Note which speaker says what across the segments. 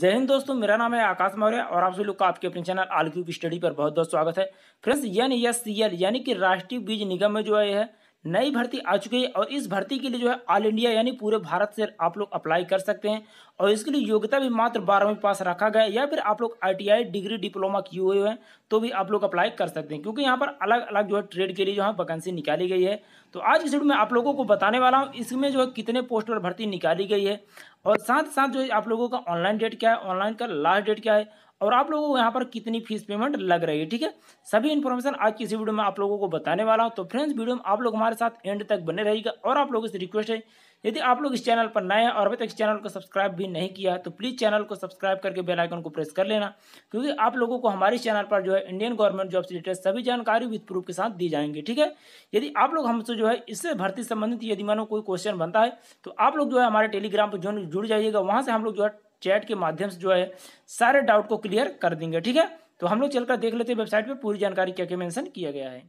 Speaker 1: जय हिंद दोस्तों मेरा नाम है आकाश मौर्य और आप सभी लोग का आपके अपने चैनल आल क्यूब स्टडी पर बहुत बहुत स्वागत है friends N S C L यानी कि राष्ट्रीय बीज निगम में जो है यह नई भर्ती आ चुकी है और इस भर्ती के लिए जो है ऑल इंडिया यानी पूरे भारत से आप लोग अप्लाई कर सकते हैं और इसके लिए योग्यता भी मात्र बारहवीं पास रखा गया है या फिर आप लोग आई डिग्री डिप्लोमा किए हुए हैं तो भी आप लोग अप्लाई कर सकते हैं क्योंकि यहाँ पर अलग अलग जो है ट्रेड के लिए जो है वैकेंसी निकाली गई है तो आज की वीडियो में आप लोगों को बताने वाला हूँ इसमें जो है कितने पोस्ट पर भर्ती निकाली गई है और साथ साथ जो आप लोगों का ऑनलाइन डेट क्या है ऑनलाइन का लास्ट डेट क्या है और आप लोगों को यहाँ पर कितनी फीस पेमेंट लग रही है ठीक है सभी इन्फॉर्मेशन आज की इसी वीडियो में आप लोगों को बताने वाला हूँ तो फ्रेंड्स वीडियो में आप लोग हमारे साथ एंड तक बने रहेगा और आप लोगों से रिक्वेस्ट है यदि आप लोग इस चैनल पर नए हैं और अभी तक इस चैनल को सब्सक्राइब भी नहीं किया तो प्लीज़ चैनल को सब्सक्राइब करके बेल आइकन को प्रेस कर लेना क्योंकि आप लोगों को हमारे चैनल पर जो है इंडियन गवर्नमेंट जॉब से रिलेटेड सभी जानकारी विद प्रूफ के साथ दी जाएंगी ठीक है यदि आप लोग हमसे जो है इससे भर्ती संबंधित यदि मानो कोई क्वेश्चन बनता है तो आप लोग जो है हमारे टेलीग्राम पर जो जुड़ जाइएगा वहाँ से हम लोग जो है चैट के माध्यम से जो है सारे डाउट को क्लियर कर देंगे ठीक है तो हम लोग चलकर देख लेते हैं वेबसाइट पर पूरी जानकारी क्या क्या मेंशन किया गया है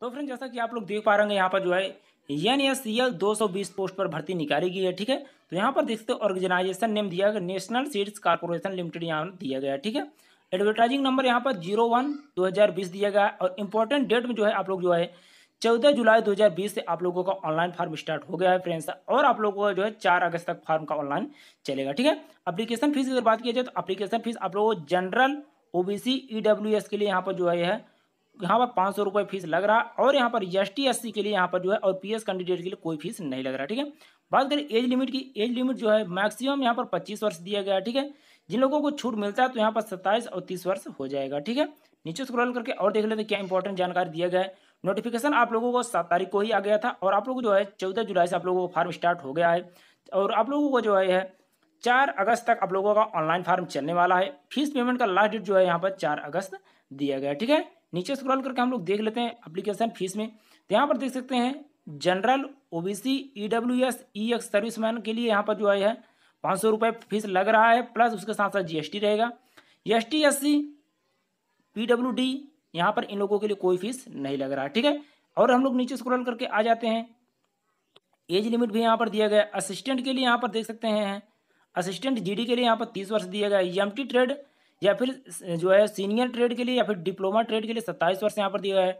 Speaker 1: तो फ्रेंड जैसा कि आप लोग देख पा रहे हैं यहाँ पर जो है एन एस सी एल दो सौ बीस पोस्ट पर भर्ती निकाली गई है ठीक है तो यहाँ पर देखते हैं ऑर्गेनाइजेशन नेम दिया गया नेशनल सीड्स कारपोरेशन लिमिटेड यहाँ दिया गया ठीक है एडवर्टाइजिंग नंबर यहाँ पर जीरो वन दो हज़ार बीस दिया गया और इम्पोर्टेंट डेट में जो है आप लोग जो है चौदह जुलाई दो हज़ार बीस से आप लोगों का ऑनलाइन फॉर्म स्टार्ट हो गया है फ्रेंड्स और आप लोगों का जो है चार अगस्त तक फॉर्म का ऑनलाइन चलेगा ठीक है अप्लीकेशन फीस अगर बात की जाए तो अप्लीकेशन फीस आप लोगों को जनरल ओबीसी एस के लिए यहाँ पर जो है यहाँ पर पाँच सौ रुपये फीस लग रहा और यहाँ पर एस टी के लिए यहाँ पर जो है और पीएस कैंडिडेट के लिए कोई फीस नहीं लग रहा ठीक है बात करें एज लिमिट की एज लिमिट जो है मैक्सिमम यहाँ पर पच्चीस वर्ष दिया गया ठीक है जिन लोगों को छूट मिलता है तो यहाँ पर सत्ताईस और तीस वर्ष हो जाएगा ठीक है नीचे स्क्रॉल करके और देख लेते क्या इंपॉर्टेंट जानकारी दिया गया है नोटिफिकेशन आप लोगों को सात तारीख को ही आ गया था और आप लोग जो है चौदह जुलाई से आप लोगों को फार्म स्टार्ट हो गया है और आप लोगों को जो है चार अगस्त तक आप लोगों का ऑनलाइन फार्म चलने वाला है फीस पेमेंट का लास्ट डेट जो है यहाँ पर चार अगस्त दिया गया ठीक है नीचे स्क्रॉल करके हम लोग देख लेते हैं अप्लीकेशन फीस में तो यहाँ पर देख सकते हैं general O B C E W S ex serviceman के लिए यहाँ पर जो है पाँच सौ रुपये फीस लग रहा है प्लस उसके साथ साथ जीएसटी रहेगा S T S C P W D यहाँ पर इन लोगों के लिए कोई फीस नहीं लग रहा है ठीक है और हम लोग नीचे स्क्रॉल करके आ जाते हैं एज लिमिट भी यहाँ पर दिया गया असिस्टेंट के लिए यहाँ पर देख सकते हैं असिस्टेंट जीडी के लिए यहाँ पर तीस वर्ष दिया गया एमटी ट्रेड e या फिर जो है सीनियर ट्रेड के लिए या फिर डिप्लोमा ट्रेड के लिए सत्ताईस वर्ष यहाँ पर दिया है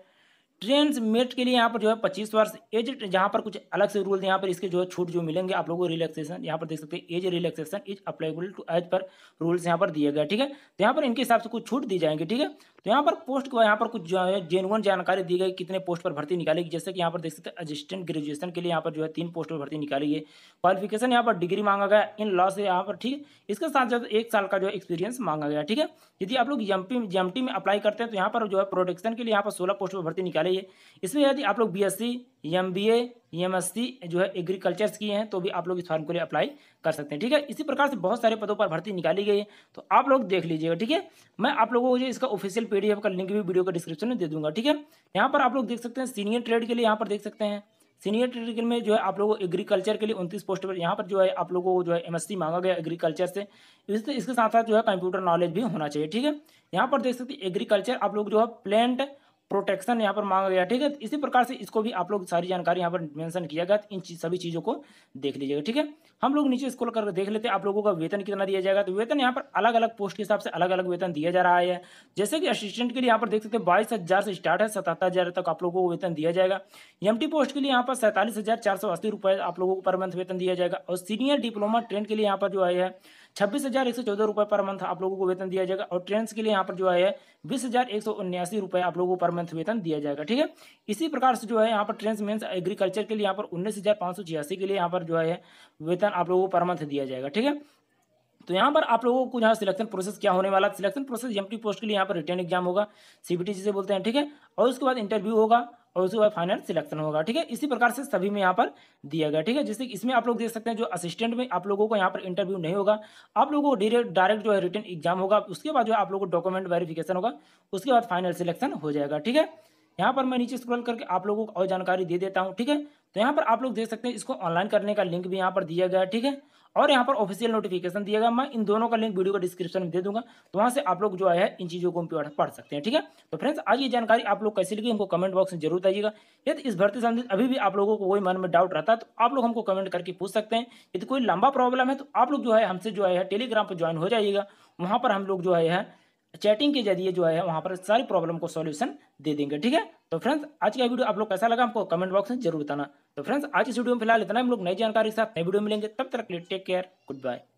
Speaker 1: ट्रेन मेट के लिए यहाँ पर जो है पच्चीस वर्ष एज जहाँ पर कुछ अलग से रूल यहाँ पर इसके जो है छूट जो मिलेंगे आप लोगों को रिलैक्सेशन यहाँ पर देख सकते हैं age relaxation is applicable to as per rules यहाँ पर दिए गए ठीक है तो यहाँ पर इनके हिसाब से कुछ छूट दी जाएंगे ठीक है तो यहाँ पर पोस्ट को यहाँ पर कुछ जो है जेनुअन जानकारी दी गई कितने पोस्ट पर भर्ती निकाली गई जैसे कि यहाँ पर देख सकते हैं असिस्टेंट ग्रेजुएशन के लिए यहाँ पर जो है तीन पोस्ट पर भर्ती निकाली गई क्वालिफिकेशन यहाँ पर डिग्री मांगा गया इन लॉ से यहाँ पर ठीक इसके साथ साथ एक साल का जो एक्सपीरियंस मांगा गया ठीक है यदि आप लोग एमपी जेएमटी में अप्लाई करते हैं तो यहाँ पर जो है प्रोटेक्शन के लिए यहाँ पर सोलह पोस्ट पर भर्ती निकाली है इसमें यदि आप लोग B S C M B A EMSC e जो है एग्रीकल्चर्स की हैं तो भी आप लोग इस फॉर्म के लिए अप्लाई कर सकते हैं ठीक है इसी प्रकार से बहुत सारे पदों पर भर्ती निकाली गई है तो आप लोग देख लीजिएगा ठीक है मैं आप लोगों को जो इसका ऑफिशियल पीडीएफ का लिंक भी वीडियो का डिस्क्रिप्शन में दे दूंगा ठीक है यहाँ पर आप लोग देख सकते हैं सीनियर ट्रेड के लिए यहाँ पर देख सकते हैं सीनियर ट्रेड में जो है आप लोगों को एग्रीकल्चर के लिए उनतीस पोस्ट पर यहाँ पर जो है आप लोगों को जो है एमएससी मांगा गया एग्रीकल्चर से इससे इसके साथ साथ जो है कंप्यूटर नॉलेज भी होना चाहिए ठीक है यहाँ पर देख सकते हैं एग्रीकल्चर आप लोग जो है प्लेंट प्रोटेक्शन यहाँ पर मांगा गया ठीक है इसी प्रकार से इसको भी आप लोग सारी जानकारी यहाँ पर मेंशन किया गया इन चीज़, सभी चीज़ों को देख लीजिएगा ठीक है हम लोग नीचे स्कूल करके देख लेते हैं आप लोगों का वेतन कितना दिया जाएगा तो वेतन यहाँ पर अलग अलग पोस्ट के हिसाब से अलग अलग वेतन दिया जा रहा है जैसे कि असिस्टेंट के लिए यहाँ पर देख सकते हैं बाईस हज़ार से स्टार्ट है सतहत्तर हज़ार तक आप लोगों को वेतन दिया जाएगा एम पोस्ट के लिए यहाँ पर सैंतालीस हज़ार चार सौ अस्सी रुपये आप लोगों को पर मंथ वेतन दिया जाएगा और सीनियर डिप्लोमा ट्रेंड के लिए यहाँ पर जो है छब्बीस हजार एक सौ चौदह रुपए पर मंथ आप लोगों को वेतन दिया जाएगा और ट्रेन के लिए यहाँ पर जो है बीस हजार एक सौ उन्यासी रुपए आप लोगों को पर मंथ वेतन दिया जाएगा ठीक है इसी प्रकार से जो है यहाँ पर ट्रेन मेन्स एग्रीकल्चर के लिए यहाँ पर उन्नीस हजार सौ छियासी के लिए यहाँ पर जो है वेतन आप लोगों को पर मंथ दिया जाएगा ठीक है तो यहाँ पर आप लोगों को यहाँ सिलेक्शन प्रोसेस क्या होने वाला सिलेक्शन प्रोसेस एम पोस्ट के लिए यहाँ पर रिटर्न एग्जाम होगा सीबीटी जिसे बोलते हैं ठीक है और उसके बाद इंटरव्यू होगा और उसके बाद फाइनल सिलेक्शन होगा ठीक है इसी प्रकार से सभी में यहाँ पर दिया गया ठीक है जैसे इसमें आप लोग देख सकते हैं जो असिस्टेंट में आप लोगों को यहाँ पर इंटरव्यू नहीं होगा आप लोगों को डायरेक्ट डायरेक्ट जो है रिटर्न एग्जाम होगा उसके बाद जो आप लोगों को डॉक्यूमेंट वेरिफिकेशन होगा उसके बाद फाइनल सिलेक्शन हो जाएगा ठीक है यहाँ पर मैं नीचे स्क्रॉल करके आप लोगों को और जानकारी दे देता हूँ ठीक है तो यहाँ पर आप लोग देख सकते हैं इसको ऑनलाइन करने का लिंक भी यहाँ पर दिया गया ठीक है और यहाँ पर ऑफिशियल नोटिफिकेशन दिया गया मैं इन दोनों का लिंक वीडियो का डिस्क्रिप्शन में दे दूंगा तो वहाँ से आप लोग जो है इन चीज़ों को पढ़ सकते हैं ठीक है तो फ्रेंड्स आज ये जानकारी आप लोग कैसी लगी हमको कमेंट बॉक्स में जरूर आइएगा यदि इस भर्ती संबंधित अभी भी आप लोगों को कोई मन में डाउट रहता है तो आप लोग हमको कमेंट करके पूछ सकते हैं यदि कोई लंबा प्रॉब्लम है तो आप लोग जो है हमसे जो है टेलीग्राम पर ज्वाइन हो जाइएगा वहाँ पर हम लोग जो है चैटिंग के जरिए जो है वहाँ पर सारी प्रॉब्लम को सॉल्यूशन दे देंगे ठीक है तो फ्रेंड्स आज का वीडियो आप लोग कैसा लगा हमको कमेंट बॉक्स में जरूर बताना तो फ्रेंड्स आज इस वीडियो में फिलहाल इतना हम लोग नई जानकारी के साथ नई वीडियो मिलेंगे तब तक टेक केयर गुड बाय